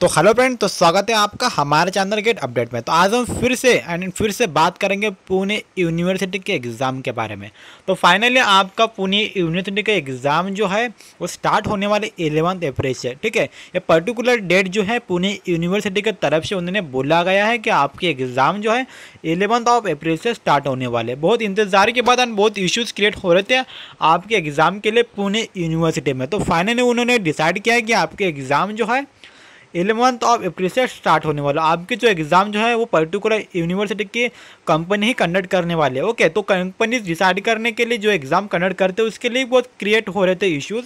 तो hello friend तो स्वागत है आपका हमारे चैनल गेट अपडेट में तो आज हम फिर से एंड फिर से बात करेंगे पुणे यूनिवर्सिटी के एग्ज़ाम के बारे में तो फाइनली आपका पुणे यूनिवर्सिटी का एग्ज़ाम जो है वो स्टार्ट होने वाले एलेवंथ अप्रैल से ठीक है ये पर्टिकुलर डेट जो है पुणे यूनिवर्सिटी के तरफ से उन्होंने बोला गया है कि आपके एग्ज़ाम जो है एलेवंथ ऑफ अप्रैल से स्टार्ट होने वाले बहुत इंतज़ार के बाद एंड बहुत इश्यूज़ क्रिएट हो रहे थे आपके एग्ज़ाम के लिए पुणे यूनिवर्सिटी में तो फाइनली उन्होंने डिसाइड किया है कि आपके एग्ज़ाम जो है एलेवंथ ऑफ अप्रैल से स्टार्ट होने वाला आपके जो एग्ज़ाम जो है वो पर्टिकुलर यूनिवर्सिटी की कंपनी ही कंडक्ट करने वाले है ओके तो कंपनीज डिसाइड करने के लिए जो एग्ज़ाम कंडक्ट करते हैं उसके लिए बहुत क्रिएट हो रहे थे इश्यूज़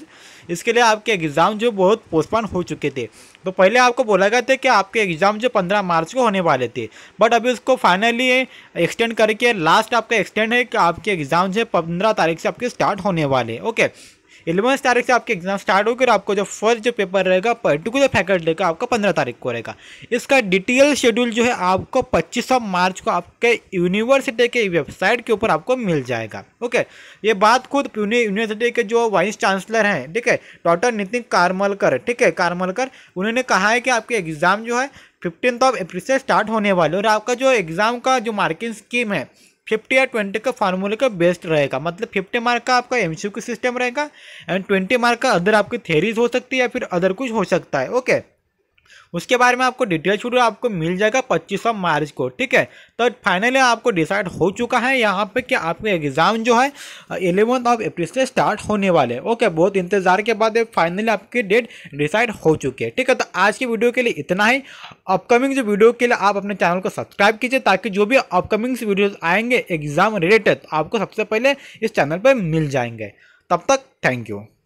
इसके लिए आपके एग्ज़ाम जो बहुत पोस्टपोन हो चुके थे तो पहले आपको बोला गया था कि आपके एग्ज़ाम जो पंद्रह मार्च को होने वाले थे बट अभी उसको फाइनली एक्सटेंड करके लास्ट आपका एक्सटेंड है कि आपके एग्ज़ाम जो है पंद्रह तारीख से आपके स्टार्ट होने वाले ओके इलेवंथ तारीख से आपके एग्जाम स्टार्ट होगी और आपको जो फर्स्ट जो पेपर रहेगा पर्टिकुलर फैकल्टी का आपका पंद्रह तारीख को रहेगा इसका डिटेल शेड्यूल जो है आपको पच्चीस मार्च को आपके यूनिवर्सिटी के वेबसाइट के ऊपर आपको मिल जाएगा ओके ये बात खुद यूनिवर्सिटी के जो वाइस चांसलर हैं ठीक है डॉक्टर नितिन कारमलकर ठीक है कारमलकर उन्होंने कहा है कि आपके एग्ज़ाम जो है फिफ्टीन ऑफ अप्रैल से स्टार्ट होने वाले और आपका जो एग्ज़ाम का जो मार्किंग स्कीम है फिफ्टी या ट्वेंटी का फार्मूले का बेस्ट रहेगा मतलब फिफ्टी मार्क का आपका एम सी सिस्टम रहेगा एंड ट्वेंटी मार्क का अदर आपकी थेरीज हो सकती है या फिर अदर कुछ हो सकता है ओके उसके बारे में आपको डिटेल शूट आपको मिल जाएगा पच्चीस मार्च को ठीक है तो फाइनली आपको डिसाइड हो चुका है यहाँ पे कि आपके एग्ज़ाम जो है एलेवंथ ऑफ अप्रैल से स्टार्ट होने वाले ओके बहुत इंतज़ार के बाद फाइनली आपकी डेट डिसाइड हो चुकी है ठीक है तो आज की वीडियो के लिए इतना ही अपकमिंग जो वीडियो के लिए आप अपने चैनल को सब्सक्राइब कीजिए ताकि जो भी अपकमिंग वीडियोज़ आएंगे एग्ज़ाम रिलेटेड तो आपको सबसे पहले इस चैनल पर मिल जाएंगे तब तक थैंक यू